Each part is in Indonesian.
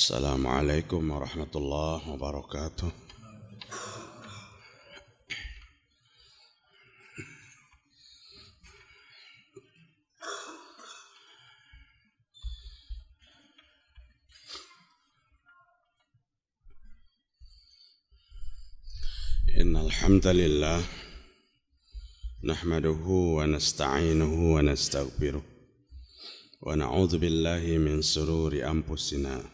السلام عليكم ورحمة الله وبركاته إن الحمد لله نحمده ونستعينه ونستغفره ونعوذ بالله من سرور أنفسنا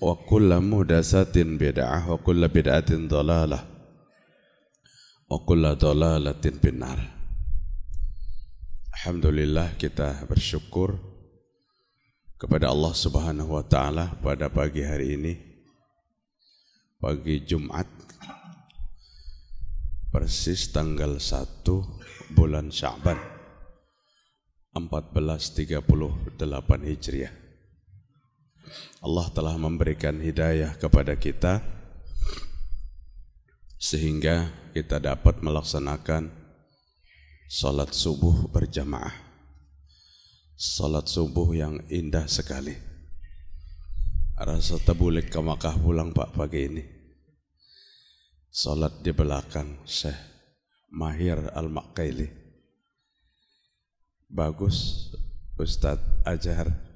wa kulla muhdasatin bid'ah wa kulla bid'atin dalalah wa kulla dalalatin binar Alhamdulillah kita bersyukur kepada Allah Subhanahu wa taala pada pagi hari ini pagi Jumat persis tanggal 1 bulan Sya'ban 1438 Hijriah Allah telah memberikan hidayah kepada kita sehingga kita dapat melaksanakan salat subuh berjamaah. Salat subuh yang indah sekali. Rasa tebulik ke Makkah pulang Pak pagi ini. Salat di belakang Syekh Mahir Al-Makaili. Bagus Ustadz Ajar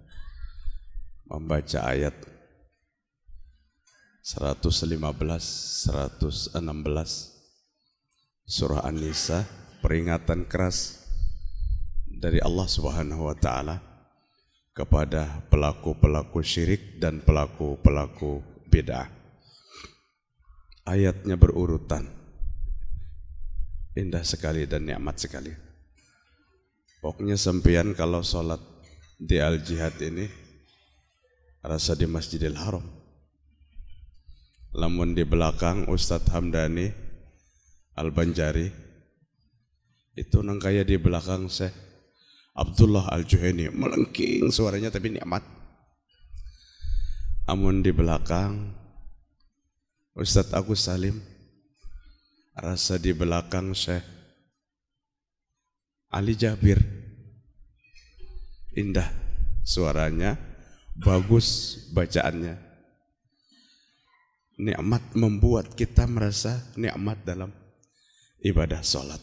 membaca ayat 115, 116 surah An-Nisa peringatan keras dari Allah Subhanahu wa taala kepada pelaku-pelaku syirik dan pelaku-pelaku bid'ah. Ayatnya berurutan. Indah sekali dan nikmat sekali. Pokoknya sempian kalau sholat di al-jihad ini rasa di Masjidil Haram. Lamun di belakang Ustadz Hamdani Al-Banjari itu nang kaya di belakang saya Abdullah al Juhani melengking suaranya tapi nikmat. Amun di belakang Ustadz Agus Salim rasa di belakang saya Ali Jabir indah suaranya bagus bacaannya. Nikmat membuat kita merasa nikmat dalam ibadah sholat.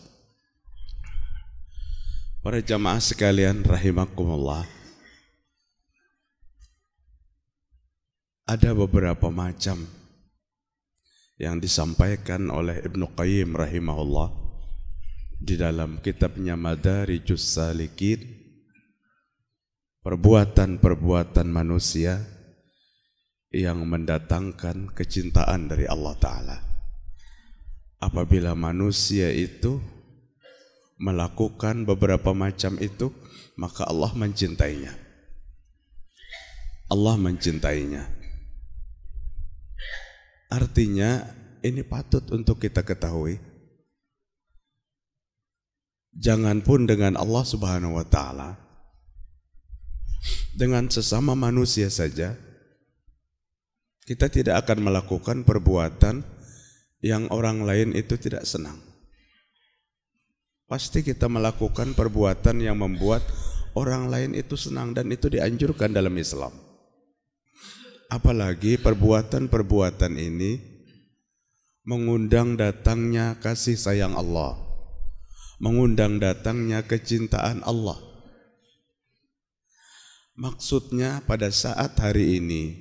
Para jamaah sekalian rahimakumullah. Ada beberapa macam yang disampaikan oleh Ibnu Qayyim rahimahullah di dalam kitabnya Madarijus Salikin perbuatan-perbuatan manusia yang mendatangkan kecintaan dari Allah Ta'ala. Apabila manusia itu melakukan beberapa macam itu, maka Allah mencintainya. Allah mencintainya. Artinya ini patut untuk kita ketahui. Jangan pun dengan Allah Subhanahu wa taala dengan sesama manusia saja, kita tidak akan melakukan perbuatan yang orang lain itu tidak senang. Pasti kita melakukan perbuatan yang membuat orang lain itu senang dan itu dianjurkan dalam Islam. Apalagi perbuatan-perbuatan ini mengundang datangnya kasih sayang Allah, mengundang datangnya kecintaan Allah Maksudnya pada saat hari ini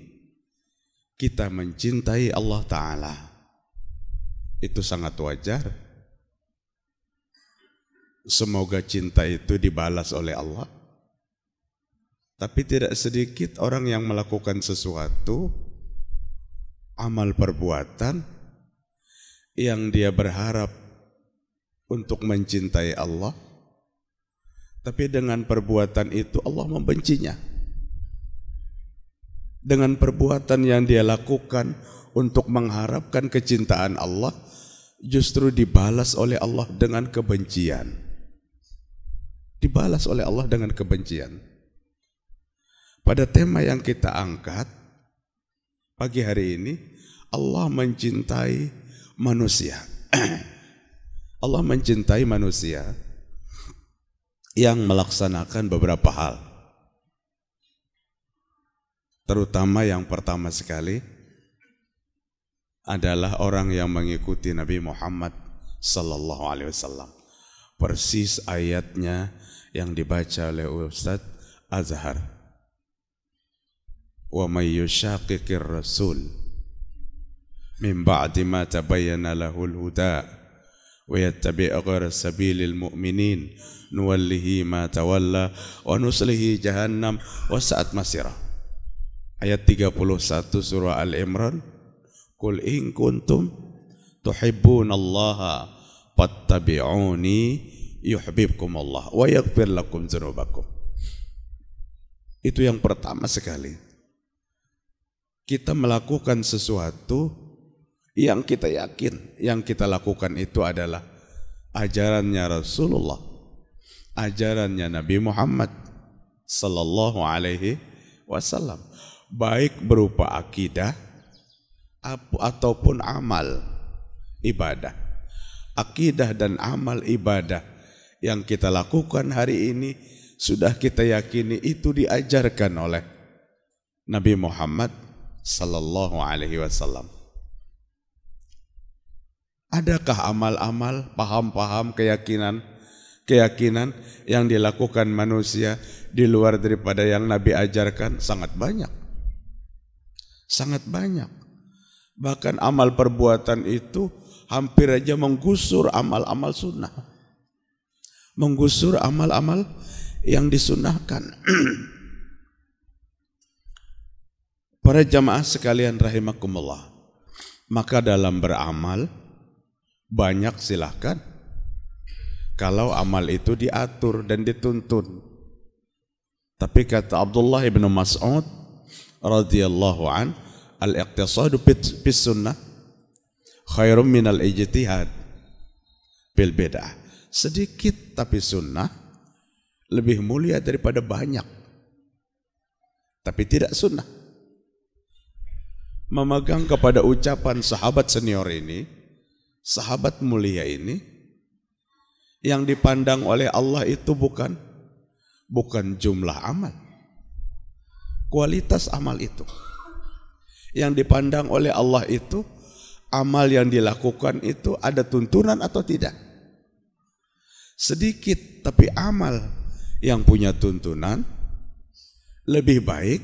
kita mencintai Allah Ta'ala. Itu sangat wajar. Semoga cinta itu dibalas oleh Allah. Tapi tidak sedikit orang yang melakukan sesuatu, amal perbuatan, yang dia berharap untuk mencintai Allah, tapi dengan perbuatan itu Allah membencinya dengan perbuatan yang dia lakukan untuk mengharapkan kecintaan Allah justru dibalas oleh Allah dengan kebencian. Dibalas oleh Allah dengan kebencian. Pada tema yang kita angkat pagi hari ini, Allah mencintai manusia. Allah mencintai manusia yang melaksanakan beberapa hal terutama yang pertama sekali adalah orang yang mengikuti Nabi Muhammad sallallahu alaihi wasallam. Persis ayatnya yang dibaca oleh Ustaz Azhar. Wa may yushaqiqir rasul min ba'di ma tabayyana lahul huda' ويتبع غير سبيل المؤمنين نوله wa nuslihi ونصله wa saat مسيره ayat 31 surah Al-Imran Qul in kuntum tuhibbunallaha fattabi'uni yuhibbukum Allah wa yaghfir lakum dzunubakum Itu yang pertama sekali kita melakukan sesuatu yang kita yakin yang kita lakukan itu adalah ajarannya Rasulullah ajarannya Nabi Muhammad sallallahu alaihi wasallam baik berupa akidah ataupun amal ibadah. Akidah dan amal ibadah yang kita lakukan hari ini sudah kita yakini itu diajarkan oleh Nabi Muhammad sallallahu alaihi wasallam. Adakah amal-amal, paham-paham, keyakinan keyakinan yang dilakukan manusia di luar daripada yang Nabi ajarkan sangat banyak sangat banyak. Bahkan amal perbuatan itu hampir aja menggusur amal-amal sunnah. Menggusur amal-amal yang disunahkan. Para jamaah sekalian rahimakumullah. Maka dalam beramal, banyak silahkan. Kalau amal itu diatur dan dituntun. Tapi kata Abdullah ibn Mas'ud, radhiyallahu an al-iqtisadu bis sunnah khairum min al ijtihad bil bid'ah. Sedikit tapi sunnah lebih mulia daripada banyak. Tapi tidak sunnah. Memegang kepada ucapan sahabat senior ini, sahabat mulia ini, yang dipandang oleh Allah itu bukan bukan jumlah amal kualitas amal itu. Yang dipandang oleh Allah itu amal yang dilakukan itu ada tuntunan atau tidak? Sedikit tapi amal yang punya tuntunan lebih baik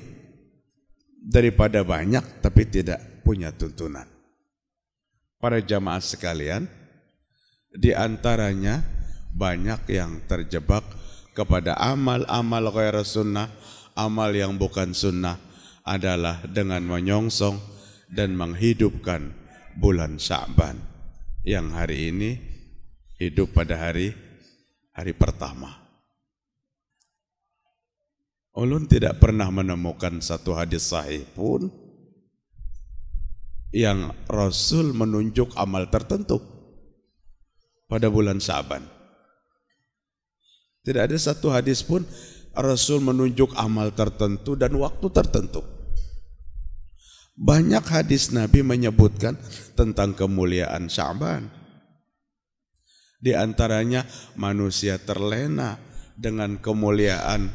daripada banyak tapi tidak punya tuntunan. Para jamaah sekalian, di antaranya banyak yang terjebak kepada amal-amal ghairah sunnah amal yang bukan sunnah adalah dengan menyongsong dan menghidupkan bulan Sya'ban yang hari ini hidup pada hari hari pertama. Ulun tidak pernah menemukan satu hadis sahih pun yang Rasul menunjuk amal tertentu pada bulan Syaban. Tidak ada satu hadis pun Rasul menunjuk amal tertentu dan waktu tertentu. Banyak hadis Nabi menyebutkan tentang kemuliaan Syaban. Di antaranya manusia terlena dengan kemuliaan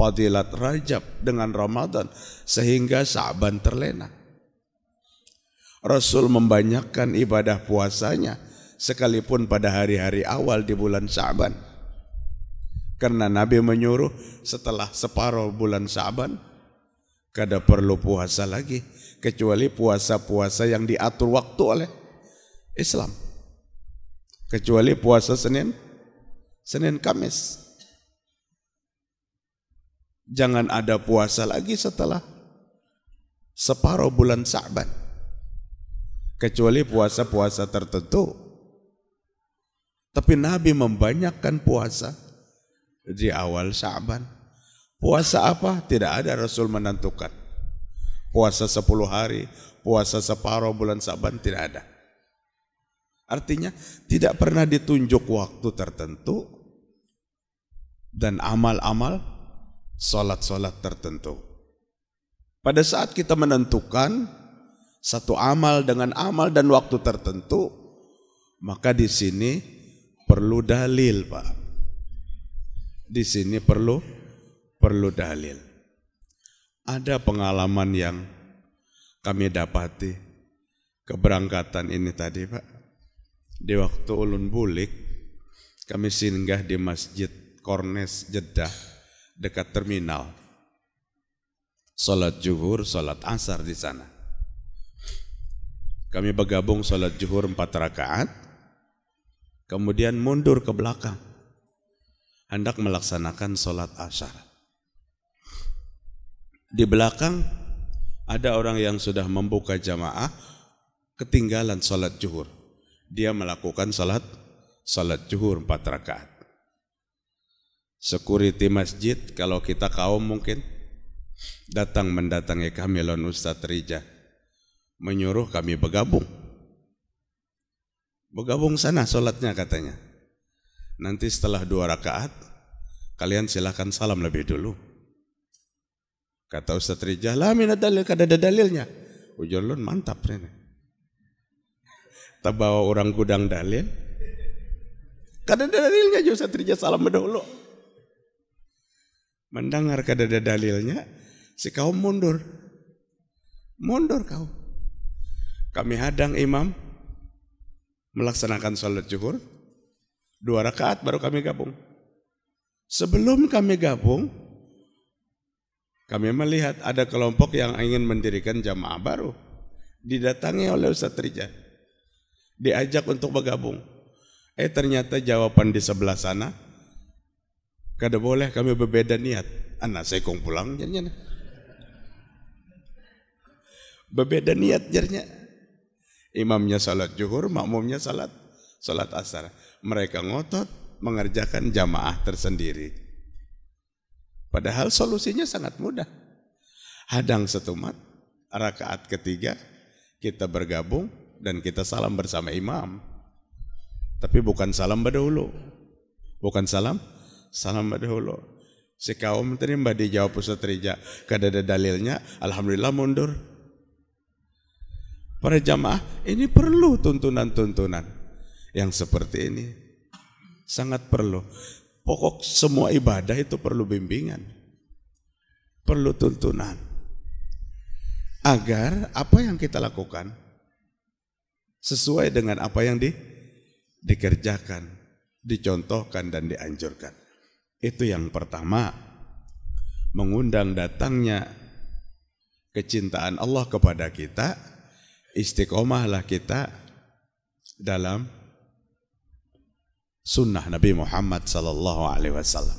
Fadilat Rajab dengan Ramadan sehingga Syaban terlena. Rasul membanyakkan ibadah puasanya sekalipun pada hari-hari awal di bulan Syaban karena Nabi menyuruh setelah separuh bulan Syaban kada perlu puasa lagi kecuali puasa-puasa yang diatur waktu oleh Islam. Kecuali puasa Senin, Senin Kamis. Jangan ada puasa lagi setelah separuh bulan Sa'ban. Kecuali puasa-puasa tertentu. Tapi Nabi membanyakkan puasa di awal Sa'ban. Puasa apa? Tidak ada Rasul menentukan. Puasa sepuluh hari, puasa separuh bulan Sa'ban tidak ada. Artinya tidak pernah ditunjuk waktu tertentu dan amal-amal salat-salat tertentu. Pada saat kita menentukan satu amal dengan amal dan waktu tertentu, maka di sini perlu dalil, Pak. Di sini perlu perlu dalil. Ada pengalaman yang kami dapati keberangkatan ini tadi Pak. Di waktu ulun bulik, kami singgah di Masjid Kornes Jeddah dekat terminal. Salat zuhur, salat asar di sana. Kami bergabung salat zuhur empat rakaat, kemudian mundur ke belakang hendak melaksanakan sholat asar. Di belakang ada orang yang sudah membuka jamaah ketinggalan sholat juhur. Dia melakukan sholat sholat juhur empat rakaat. Security masjid kalau kita kaum mungkin datang mendatangi kami lawan Ustadz Rija menyuruh kami bergabung. Bergabung sana sholatnya katanya. Nanti setelah dua rakaat, kalian silahkan salam lebih dulu. Kata Ustaz rijal, lah minat dalil, kada ada dalilnya. Ujar lu mantap ini. Tabawa orang gudang dalil. Kada ada dalilnya Ustaz Rijah salam dulu. Mendengar kada ada dalilnya, si kaum mundur. Mundur kau. Kami hadang imam melaksanakan sholat juhur. Dua rakaat baru kami gabung. Sebelum kami gabung, kami melihat ada kelompok yang ingin mendirikan jamaah baru. Didatangi oleh Ustaz Trija. Diajak untuk bergabung. Eh ternyata jawaban di sebelah sana. Kada boleh kami berbeda niat. Anak saya kong pulang. jernya. Berbeda niat jernya. Imamnya salat juhur, makmumnya salat sholat asar. Mereka ngotot mengerjakan jamaah tersendiri. Padahal solusinya sangat mudah. Hadang setumat, rakaat ketiga, kita bergabung dan kita salam bersama imam. Tapi bukan salam berdahulu. Bukan salam, salam berdahulu. Si kaum tadi mbak dijawab Ustaz Rija, kadada dalilnya, Alhamdulillah mundur. Para jamaah, ini perlu tuntunan-tuntunan yang seperti ini sangat perlu. Pokok semua ibadah itu perlu bimbingan, perlu tuntunan. Agar apa yang kita lakukan sesuai dengan apa yang di, dikerjakan, dicontohkan dan dianjurkan. Itu yang pertama, mengundang datangnya kecintaan Allah kepada kita, istiqomahlah kita dalam sunnah Nabi Muhammad sallallahu alaihi wasallam.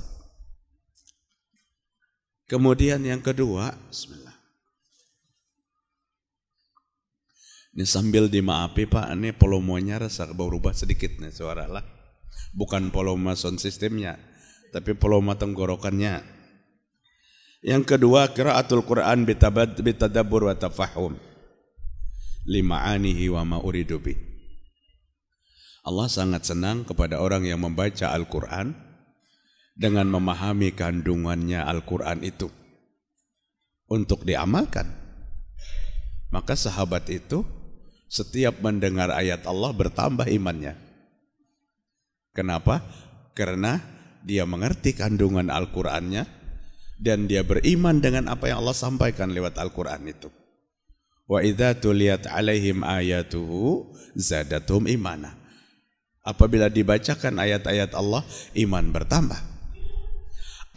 Kemudian yang kedua, bismillah. Ini sambil dimaafi Pak, ini polomonya rasa berubah sedikit nih suara lah. Bukan poloma sound sistemnya, tapi poloma tenggorokannya. Yang kedua, qiraatul Quran bitadabbur wa tafahum. Lima'anihi wa ma'uridu bih Allah sangat senang kepada orang yang membaca Al-Quran dengan memahami kandungannya Al-Quran itu untuk diamalkan. Maka sahabat itu setiap mendengar ayat Allah bertambah imannya. Kenapa? Karena dia mengerti kandungan Al-Qur'annya dan dia beriman dengan apa yang Allah sampaikan lewat Al-Qur'an itu. Wa idha tuliyat alaihim ayatuhu zadatum imana. Apabila dibacakan ayat-ayat Allah, iman bertambah.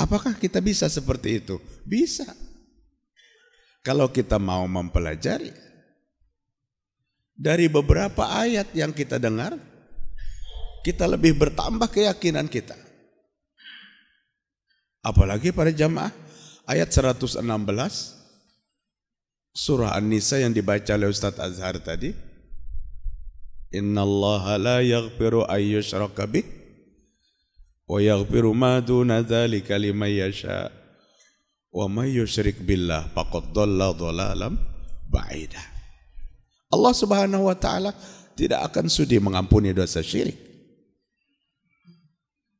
Apakah kita bisa seperti itu? Bisa. Kalau kita mau mempelajari dari beberapa ayat yang kita dengar, kita lebih bertambah keyakinan kita. Apalagi pada jamaah ayat 116 surah An-Nisa yang dibaca oleh Ustaz Azhar tadi, Inna Allah la yaghfiru ayyushraka bih wa yaghfiru ma duna dzalika liman yasha wa may yusyrik billah faqad dhalla dhalalam ba'ida Allah Subhanahu wa taala tidak akan sudi mengampuni dosa syirik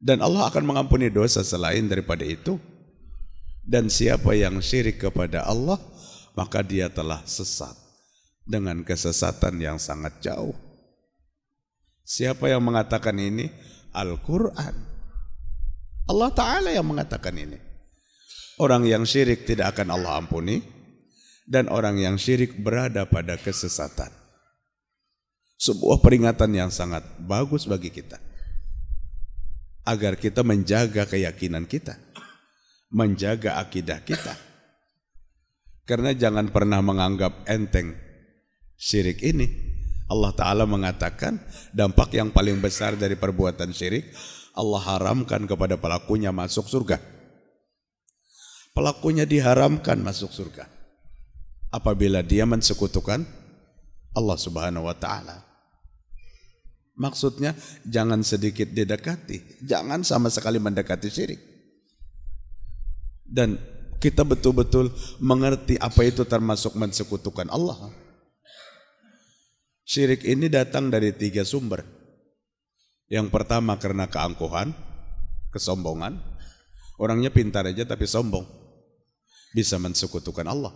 dan Allah akan mengampuni dosa selain daripada itu dan siapa yang syirik kepada Allah maka dia telah sesat dengan kesesatan yang sangat jauh Siapa yang mengatakan ini? Al-Quran. Allah Ta'ala yang mengatakan ini. Orang yang syirik tidak akan Allah ampuni. Dan orang yang syirik berada pada kesesatan. Sebuah peringatan yang sangat bagus bagi kita. Agar kita menjaga keyakinan kita. Menjaga akidah kita. Karena jangan pernah menganggap enteng syirik ini Allah Ta'ala mengatakan dampak yang paling besar dari perbuatan syirik Allah haramkan kepada pelakunya masuk surga. Pelakunya diharamkan masuk surga apabila dia mensekutukan Allah Subhanahu wa taala. Maksudnya jangan sedikit didekati, jangan sama sekali mendekati syirik. Dan kita betul-betul mengerti apa itu termasuk mensekutukan Allah. Syirik ini datang dari tiga sumber. Yang pertama karena keangkuhan, kesombongan. Orangnya pintar aja tapi sombong. Bisa mensekutukan Allah.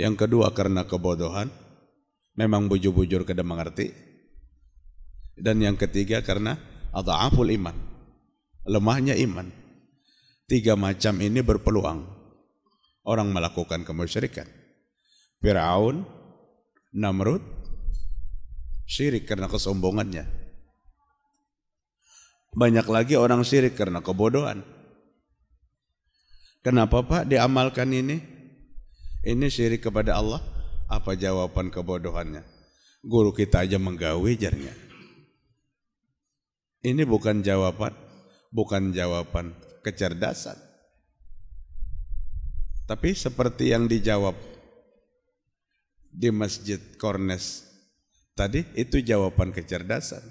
Yang kedua karena kebodohan. Memang bujur-bujur kada mengerti. Dan yang ketiga karena adha'aful iman. Lemahnya iman. Tiga macam ini berpeluang. Orang melakukan kemusyrikan. Fir'aun, Namrud, Syirik karena kesombongannya. Banyak lagi orang syirik karena kebodohan. Kenapa Pak diamalkan ini? Ini syirik kepada Allah. Apa jawaban kebodohannya? Guru kita aja menggawe jarnya. Ini bukan jawaban, bukan jawaban kecerdasan. Tapi seperti yang dijawab di Masjid Kornes Tadi itu jawaban kecerdasan.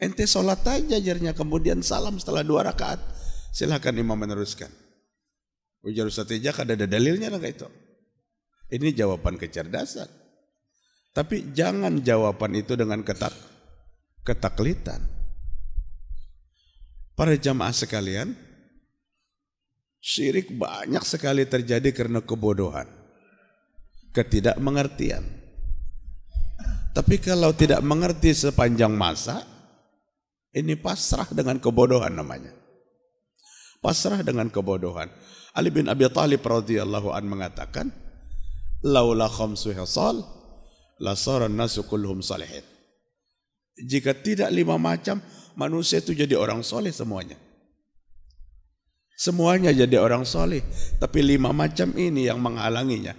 Ente sholat aja ajarnya kemudian salam setelah dua rakaat. Silahkan imam meneruskan. Ujar Ustaz Ijak ada, ada dalilnya enggak itu? Ini jawaban kecerdasan. Tapi jangan jawaban itu dengan ketak ketaklitan. Para jamaah sekalian, syirik banyak sekali terjadi karena kebodohan, ketidakmengertian. Tapi kalau tidak mengerti sepanjang masa, ini pasrah dengan kebodohan namanya. Pasrah dengan kebodohan. Ali bin Abi Thalib radhiyallahu an mengatakan, "Laula khamsu hisal, la sara nasu kulluhum salihin." Jika tidak lima macam, manusia itu jadi orang soleh semuanya. Semuanya jadi orang soleh. Tapi lima macam ini yang menghalanginya.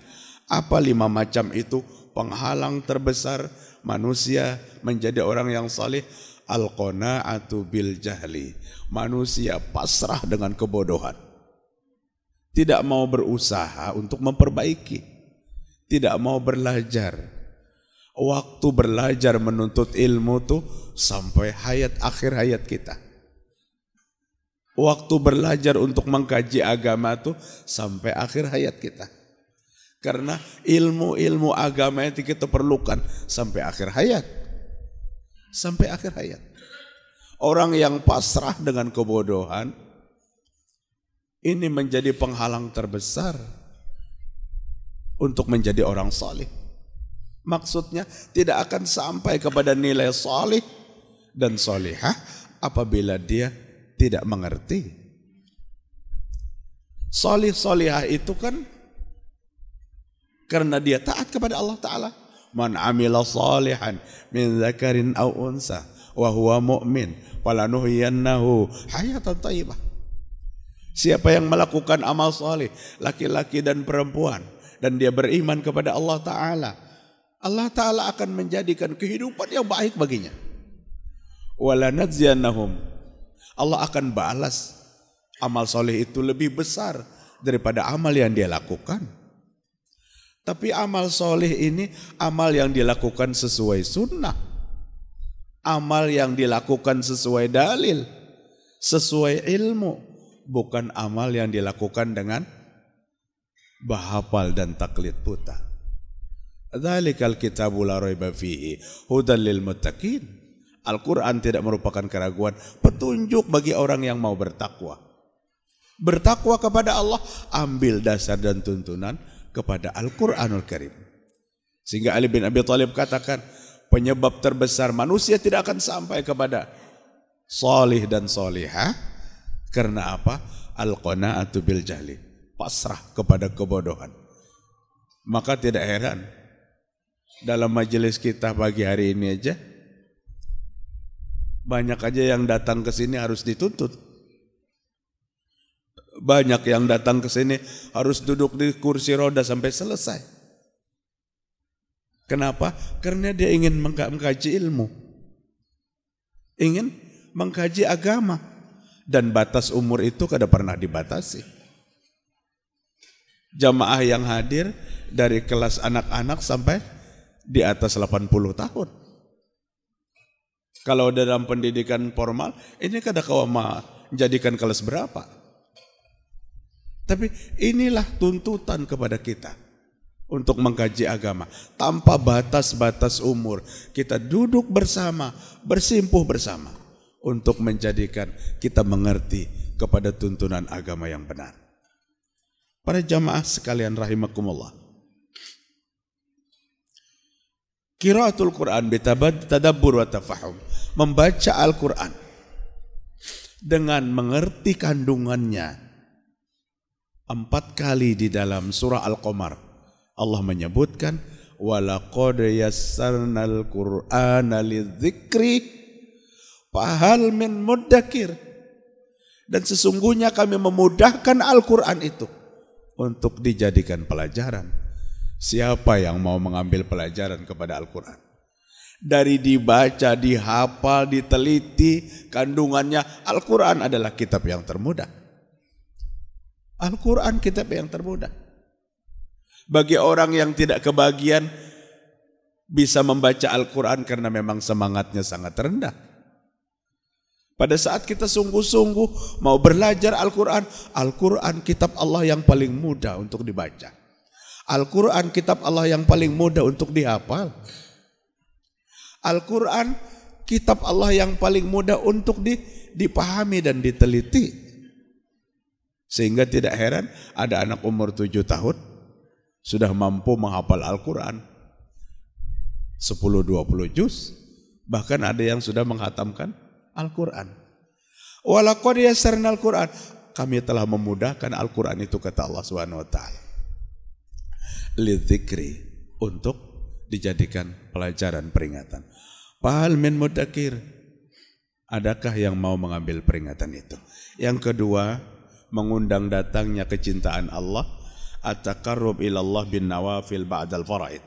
Apa lima macam itu? penghalang terbesar manusia menjadi orang yang salih al atau bil jahli. Manusia pasrah dengan kebodohan. Tidak mau berusaha untuk memperbaiki. Tidak mau belajar. Waktu belajar menuntut ilmu tuh sampai hayat akhir hayat kita. Waktu belajar untuk mengkaji agama tuh sampai akhir hayat kita. Karena ilmu-ilmu agama yang kita perlukan sampai akhir hayat. Sampai akhir hayat. Orang yang pasrah dengan kebodohan, ini menjadi penghalang terbesar untuk menjadi orang salih. Maksudnya tidak akan sampai kepada nilai salih dan salihah apabila dia tidak mengerti. Salih salihah itu kan karena dia taat kepada Allah Ta'ala. Man amila salihan min zakarin au unsa wa huwa mu'min falanuhyiyannahu hayatan thayyibah. Siapa yang melakukan amal soleh, laki-laki dan perempuan, dan dia beriman kepada Allah Ta'ala, Allah Ta'ala akan menjadikan kehidupan yang baik baginya. Walanadziyannahum. Allah akan balas amal soleh itu lebih besar daripada amal yang dia lakukan. Tapi amal soleh ini amal yang dilakukan sesuai sunnah. Amal yang dilakukan sesuai dalil. Sesuai ilmu. Bukan amal yang dilakukan dengan bahapal dan taklid buta. Dzalikal kitabu la raiba fihi hudan lil muttaqin. Al-Quran tidak merupakan keraguan, petunjuk bagi orang yang mau bertakwa. Bertakwa kepada Allah, ambil dasar dan tuntunan kepada Al-Quranul Karim. Sehingga Ali bin Abi Thalib katakan, penyebab terbesar manusia tidak akan sampai kepada salih dan solihah. Karena apa? al qonaatu bil jahli. Pasrah kepada kebodohan. Maka tidak heran, dalam majelis kita pagi hari ini aja, banyak aja yang datang ke sini harus dituntut. Banyak yang datang ke sini harus duduk di kursi roda sampai selesai. Kenapa? Karena dia ingin mengkaji ilmu. Ingin mengkaji agama. Dan batas umur itu kada pernah dibatasi. Jamaah yang hadir dari kelas anak-anak sampai di atas 80 tahun. Kalau dalam pendidikan formal, ini kada kawamah jadikan kelas berapa? Tapi inilah tuntutan kepada kita untuk mengkaji agama tanpa batas-batas umur. Kita duduk bersama, bersimpuh bersama untuk menjadikan kita mengerti kepada tuntunan agama yang benar. Para jamaah sekalian rahimakumullah. Kiraatul Quran bitabad tadabbur wa tafahum. Membaca Al-Quran dengan mengerti kandungannya Empat kali di dalam surah Al-Qamar Allah menyebutkan walaqad yassarnal qur'ana lidzikri fahal min mudzakir dan sesungguhnya kami memudahkan Al-Qur'an itu untuk dijadikan pelajaran siapa yang mau mengambil pelajaran kepada Al-Qur'an dari dibaca dihafal diteliti kandungannya Al-Qur'an adalah kitab yang termudah Al-Quran kitab yang termudah. Bagi orang yang tidak kebagian, bisa membaca Al-Quran karena memang semangatnya sangat rendah. Pada saat kita sungguh-sungguh mau belajar Al-Quran, Al-Quran kitab Allah yang paling mudah untuk dibaca. Al-Quran kitab Allah yang paling mudah untuk dihafal. Al-Quran kitab Allah yang paling mudah untuk dipahami dan diteliti. Sehingga tidak heran ada anak umur tujuh tahun sudah mampu menghafal Al-Quran. dua puluh juz. Bahkan ada yang sudah menghatamkan Al-Quran. Walakad yasarna Al-Quran. Kami telah memudahkan Al-Quran itu kata Allah Subhanahu wa Lidzikri untuk dijadikan pelajaran peringatan. Pahal min mudakir. Adakah yang mau mengambil peringatan itu? Yang kedua, mengundang datangnya kecintaan Allah at-taqarrub ilallah bin nawafil ba'dal faraid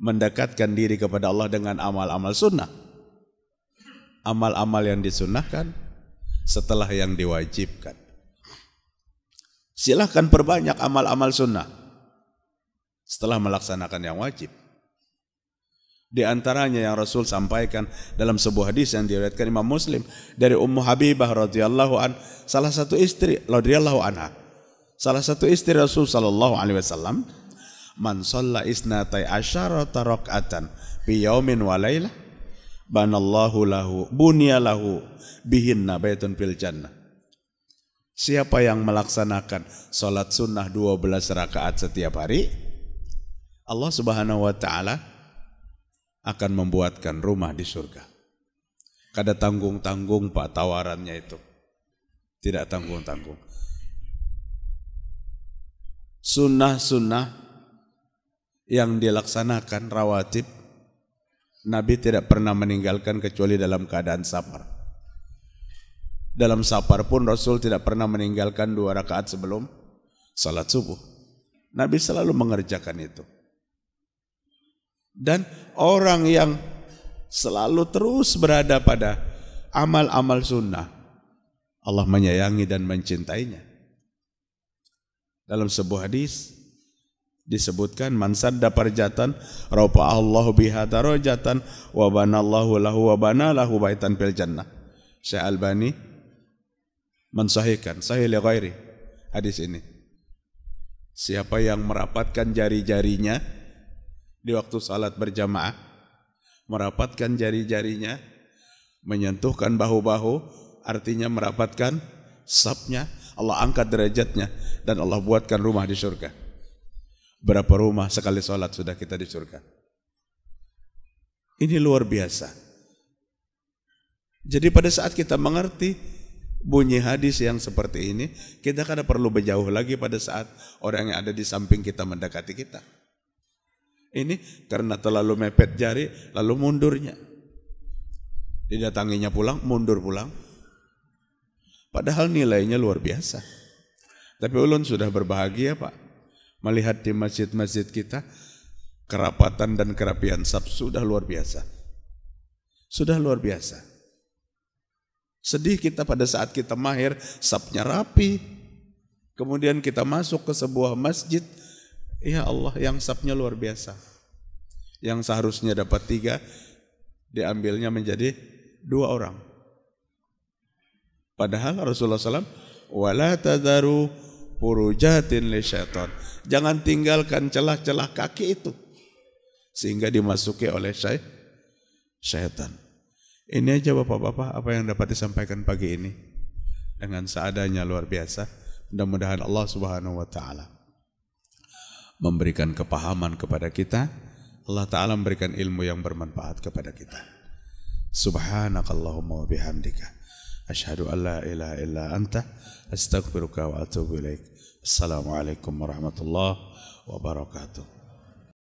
mendekatkan diri kepada Allah dengan amal-amal sunnah amal-amal yang disunahkan setelah yang diwajibkan silahkan perbanyak amal-amal sunnah setelah melaksanakan yang wajib di antaranya yang Rasul sampaikan dalam sebuah hadis yang diriwayatkan Imam Muslim dari Ummu Habibah radhiyallahu an, salah satu istri radhiyallahu anha. Salah satu istri Rasul sallallahu alaihi wasallam, "Man shalla isnatai asyarata rak'atan fi yaumin wa lailah, banallahu lahu bihinna baitun fil jannah." Siapa yang melaksanakan sholat sunnah 12 rakaat setiap hari, Allah Subhanahu wa taala akan membuatkan rumah di surga. Kada tanggung-tanggung Pak tawarannya itu. Tidak tanggung-tanggung. Sunnah-sunnah yang dilaksanakan rawatib Nabi tidak pernah meninggalkan kecuali dalam keadaan safar. Dalam safar pun Rasul tidak pernah meninggalkan dua rakaat sebelum salat subuh. Nabi selalu mengerjakan itu. Dan orang yang selalu terus berada pada amal-amal sunnah. Allah menyayangi dan mencintainya. Dalam sebuah hadis disebutkan man sadda parjatan rafa Allahu biha darajatan wa banallahu lahu wa bana lahu baitan fil jannah. Syekh Albani mensahihkan sahih li ghairi hadis ini. Siapa yang merapatkan jari-jarinya di waktu salat berjamaah, merapatkan jari-jarinya, menyentuhkan bahu-bahu, artinya merapatkan sapnya, Allah angkat derajatnya dan Allah buatkan rumah di surga. Berapa rumah sekali salat sudah kita di surga. Ini luar biasa. Jadi pada saat kita mengerti bunyi hadis yang seperti ini, kita kada perlu berjauh lagi pada saat orang yang ada di samping kita mendekati kita. Ini karena terlalu mepet jari, lalu mundurnya. Didatanginya pulang, mundur pulang. Padahal nilainya luar biasa. Tapi ulun sudah berbahagia Pak. Melihat di masjid-masjid kita, kerapatan dan kerapian sab sudah luar biasa. Sudah luar biasa. Sedih kita pada saat kita mahir, sabnya rapi. Kemudian kita masuk ke sebuah masjid, Ya Allah yang sapnya luar biasa. Yang seharusnya dapat tiga, diambilnya menjadi dua orang. Padahal Rasulullah SAW, wala tadaru purujatin li syaitan. Jangan tinggalkan celah-celah kaki itu. Sehingga dimasuki oleh syai, syaitan. Ini aja bapak-bapak apa yang dapat disampaikan pagi ini. Dengan seadanya luar biasa. Mudah-mudahan Allah Subhanahu wa taala memberikan kepahaman kepada kita, Allah Ta'ala memberikan ilmu yang bermanfaat kepada kita. Subhanakallahumma wa bihamdika. Ashadu an la ilaha illa anta. Astagfiruka wa atubu ilaik. Assalamualaikum warahmatullahi wabarakatuh.